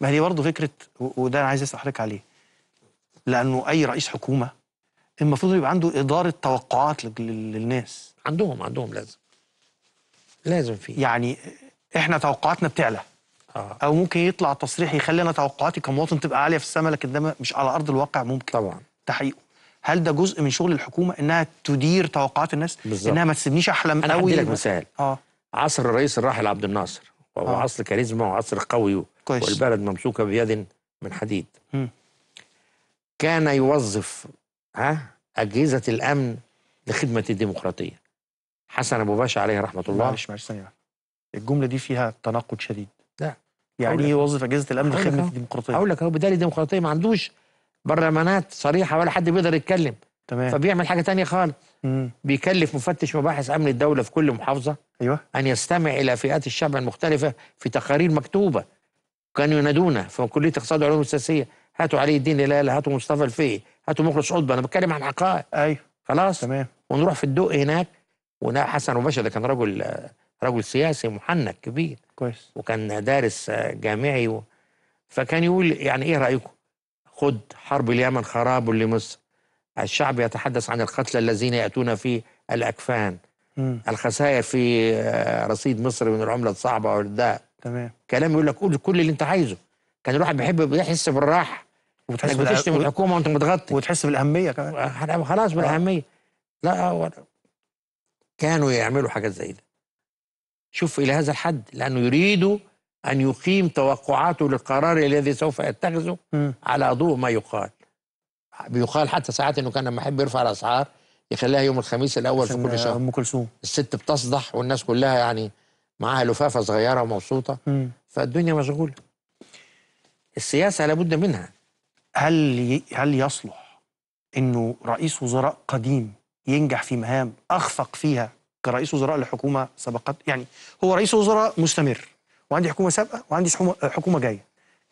ما هي برضه فكره وده انا عايز اسال عليه لانه اي رئيس حكومه المفروض يبقى عنده اداره توقعات للناس عندهم عندهم لازم لازم في يعني احنا توقعاتنا بتعلى آه. او ممكن يطلع تصريح يخلي انا توقعاتي كمواطن تبقى عاليه في السماء لكن ده مش على ارض الواقع ممكن طبعا تحقيقه هل ده جزء من شغل الحكومه انها تدير توقعات الناس بالزبط. انها ما تسيبنيش احلم قوي انا لك مثال اه عصر الرئيس الراحل عبد الناصر وهو آه. عصر كاريزما وعصر قوي كويس. والبلد ممسوكة بيد من حديد م. كان يوظف ها أجهزة الأمن لخدمة الديمقراطية حسن أبو باشا عليه رحمة الله معلش معلش ثانية الجملة دي فيها تناقض شديد لا يعني ايه يوظف أجهزة الأمن لخدمة الديمقراطية أقول لك هو بدالي الديمقراطية ما عندوش برلمانات صريحة ولا حد بيقدر يتكلم تمام فبيعمل حاجة تانية خالص بيكلف مفتش مباحث أمن الدولة في كل محافظة أيوه أن يستمع إلى فئات الشعب المختلفة في تقارير مكتوبة كانوا ينادونا في كليه اقتصاد وعلوم سياسيه هاتوا علي الدين هلال هاتوا مصطفى الفقي هاتوا مخلص قطب انا بتكلم عن حقائق ايوه خلاص تمام ونروح في الدق هناك حسن وباشا ده كان رجل رجل سياسي محنك كبير كويس وكان دارس جامعي و... فكان يقول يعني ايه رايكم؟ خد حرب اليمن خراب لمصر الشعب يتحدث عن القتلى الذين ياتون في الاكفان م. الخسائر في آه، رصيد مصر من العمله الصعبه والذهب تمام كلام يقول لك قول كل اللي انت عايزه كان الواحد بيحب يحس بالراحه وتحس بتشتم الحكومه وانت متغطي وتحس بالاهميه كمان خلاص بالاهميه لا هو كانوا يعملوا حاجات زي ده شوف الى هذا الحد لانه يريد ان يقيم توقعاته للقرار الذي سوف يتخذه م. على ضوء ما يقال بيقال حتى ساعات انه كان لما يحب يرفع الاسعار يخليها يوم الخميس الاول في كل شهر ام كلثوم الست بتصدح والناس كلها يعني معاها لفافه صغيره ومبسوطه فالدنيا مشغوله السياسه لابد منها هل هل يصلح انه رئيس وزراء قديم ينجح في مهام اخفق فيها كرئيس وزراء لحكومه سبقت يعني هو رئيس وزراء مستمر وعندي حكومه سابقه وعندي حكومه جايه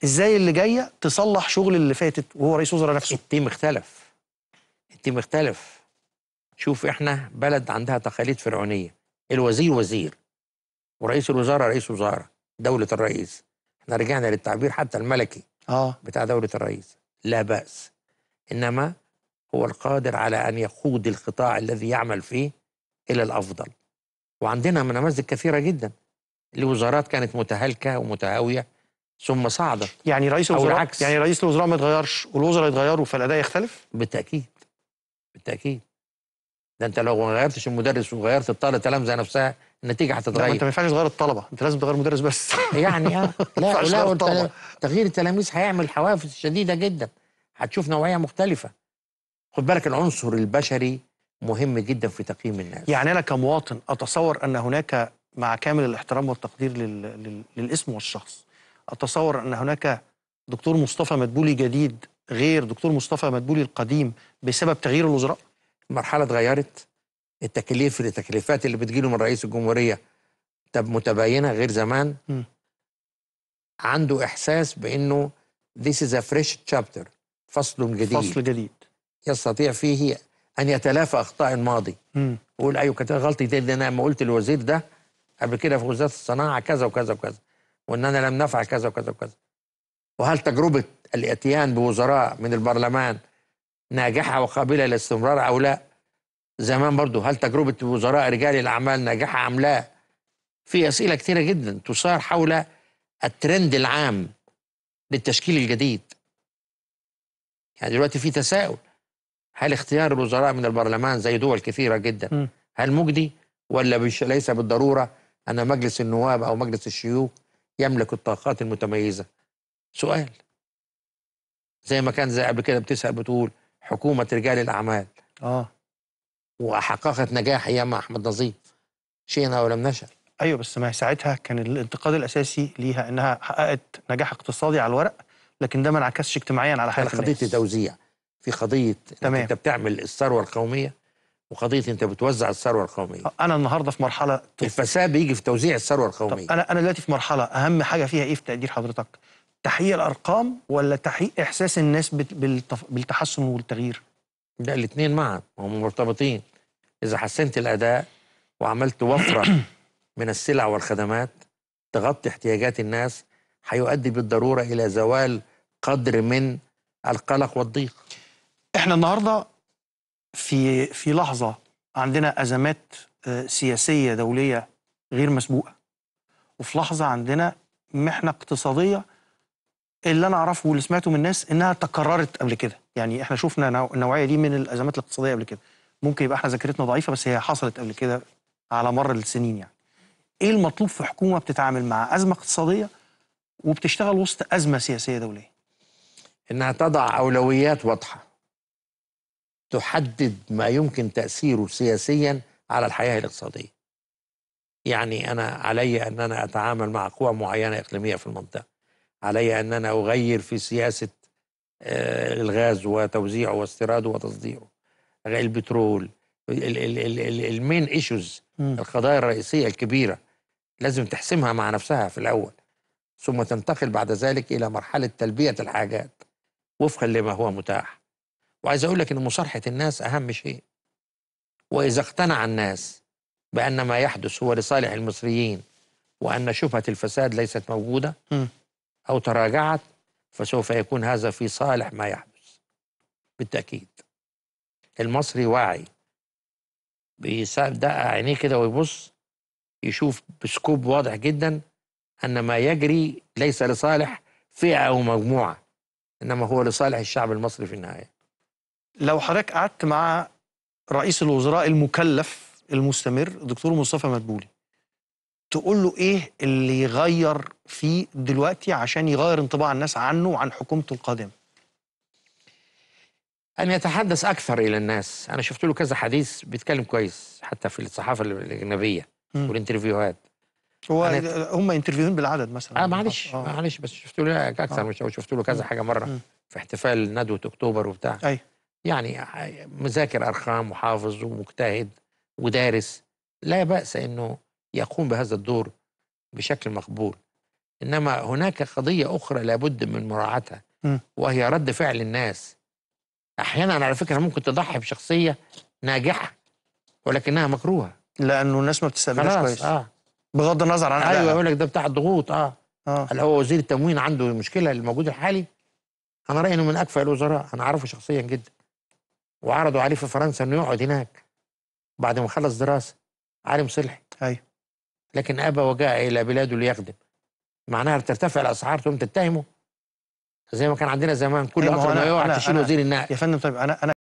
ازاي اللي جايه تصلح شغل اللي فاتت وهو رئيس وزراء نفسه التيم اختلف التيم اختلف شوف احنا بلد عندها تقاليد فرعونيه الوزير وزير ورئيس الوزراء رئيس وزاره دوله الرئيس احنا رجعنا للتعبير حتى الملكي اه بتاع دوله الرئيس لا باس انما هو القادر على ان يقود القطاع الذي يعمل فيه الى الافضل وعندنا نماذج كثيره جدا لوزارات كانت متهالكه ومتهاويه ثم صعدت يعني رئيس الوزراء العكس. يعني رئيس الوزراء ما يتغيرش والوزراء يتغيروا فالاداء يختلف بالتاكيد بالتاكيد ده انت لو ما غيرتش المدرس وغيرت الطالب التلامذه نفسها النتيجه هتتغير انت ما ينفعش تغير الطلبه انت لازم تغير المدرس بس يعني اه لا لا تغيير التلاميذ هيعمل حوافز شديده جدا هتشوف نوعيه مختلفه خد بالك العنصر البشري مهم جدا في تقييم الناس يعني انا كمواطن اتصور ان هناك مع كامل الاحترام والتقدير لل... لل... للاسم والشخص اتصور ان هناك دكتور مصطفى مدبولي جديد غير دكتور مصطفى مدبولي القديم بسبب تغيير الوزراء المرحله اتغيرت التكاليف التكليفات اللي بتجيله من رئيس الجمهوريه طب متباينه غير زمان م. عنده احساس بانه this is a fresh chapter فصل جديد فصل جديد يستطيع فيه ان يتلافى اخطاء الماضي يقول ايوه كانت غلطي دي انا لما قلت للوزير ده قبل كده في وزاره الصناعه كذا وكذا وكذا وان انا لم نفعل كذا وكذا وكذا وهل تجربه الاتيان بوزراء من البرلمان ناجحه وقابله للاستمرار او لا زمان برضو هل تجربه وزراء رجال الاعمال ناجحه ام لا في اسئله كثيره جدا تثار حول الترند العام للتشكيل الجديد يعني دلوقتي في تساؤل هل اختيار الوزراء من البرلمان زي دول كثيره جدا هل مجدي ولا مش ليس بالضروره ان مجلس النواب او مجلس الشيوخ يملك الطاقات المتميزه سؤال زي ما كان زي قبل كده بتسال بتقول حكومه رجال الاعمال اه وحققت نجاح ايام احمد نظيف شئنا ولم نشأ ايوه بس ما ساعتها كان الانتقاد الاساسي ليها انها حققت نجاح اقتصادي على الورق لكن ده ما انعكسش اجتماعيا على حياه الناس قضيه التوزيع في قضيه تمام. انت بتعمل الثروه القوميه وقضيه انت بتوزع الثروه القوميه آه، انا النهارده في مرحله الفساد بيجي في توزيع الثروه القوميه طب انا انا دلوقتي في مرحله اهم حاجه فيها ايه في تقدير حضرتك تحقيق الارقام ولا تحقيق احساس الناس بالتحسن والتغيير لا الاثنين معا هم مرتبطين اذا حسنت الاداء وعملت وفره من السلع والخدمات تغطي احتياجات الناس هيؤدي بالضروره الى زوال قدر من القلق والضيق احنا النهارده في في لحظه عندنا ازمات آه، سياسيه دوليه غير مسبوقه وفي لحظه عندنا محنه اقتصاديه اللي انا اعرفه واللي سمعته من الناس انها تكررت قبل كده يعني احنا شفنا النوعيه دي من الازمات الاقتصاديه قبل كده ممكن يبقى احنا ذاكرتنا ضعيفه بس هي حصلت قبل كده على مر السنين يعني ايه المطلوب في حكومه بتتعامل مع ازمه اقتصاديه وبتشتغل وسط ازمه سياسيه دوليه انها تضع اولويات واضحه تحدد ما يمكن تاثيره سياسيا على الحياه الاقتصاديه يعني انا علي ان انا اتعامل مع قوى معينه اقليميه في المنطقه علي أن أنا أغير في سياسة آه، الغاز وتوزيعه واستيراده وتصديره البترول المين ايشوز القضايا الرئيسية الكبيرة لازم تحسمها مع نفسها في الأول ثم تنتقل بعد ذلك إلى مرحلة تلبية الحاجات وفقا لما هو متاح وعايز أقول لك أن مصارحه الناس أهم شيء وإذا اقتنع الناس بأن ما يحدث هو لصالح المصريين وأن شبهة الفساد ليست موجودة م. أو تراجعت فسوف يكون هذا في صالح ما يحدث بالتأكيد المصري واعي بيدقق عينيه كده ويبص يشوف بسكوب واضح جدا أن ما يجري ليس لصالح فئة أو مجموعة إنما هو لصالح الشعب المصري في النهاية لو حضرتك قعدت مع رئيس الوزراء المكلف المستمر الدكتور مصطفى مدبولي تقول له ايه اللي يغير فيه دلوقتي عشان يغير انطباع الناس عنه وعن حكومته القادمه ان يتحدث اكثر الى الناس انا شفت له كذا حديث بيتكلم كويس حتى في الصحافه الاجنبيه والانترفيوهات هو هم انترفيوهين بالعدد مثلا اه معلش آه. معلش بس شفت له اكثر آه. مش شفت له كذا حاجه مره مم. في احتفال ندوه اكتوبر وبتاع أي. يعني آه، مذاكر ارقام وحافظ ومجتهد ودارس لا باس انه يقوم بهذا الدور بشكل مقبول انما هناك قضيه اخرى لابد من مراعاتها وهي رد فعل الناس احيانا على فكره ممكن تضحي بشخصيه ناجحه ولكنها مكروهه لانه الناس ما بتستقبلهاش كويس اه بغض النظر عن ايوه يقول لك ده بتاع الضغوط اه اه هل هو وزير التموين عنده مشكله الموجود الحالي انا رايي انه من اكفأ الوزراء انا اعرفه شخصيا جدا وعرضوا عليه في فرنسا انه يقعد هناك بعد ما خلص دراسه عالم صلحي ايوه لكن أبى وجاء إلى بلاده ليخدم معناها بترتفع الأسعار تقوم تتهمه زي ما كان عندنا زمان كل أكرم ما يقع تشيل وزير النقل يا فندم طيب أنا أنا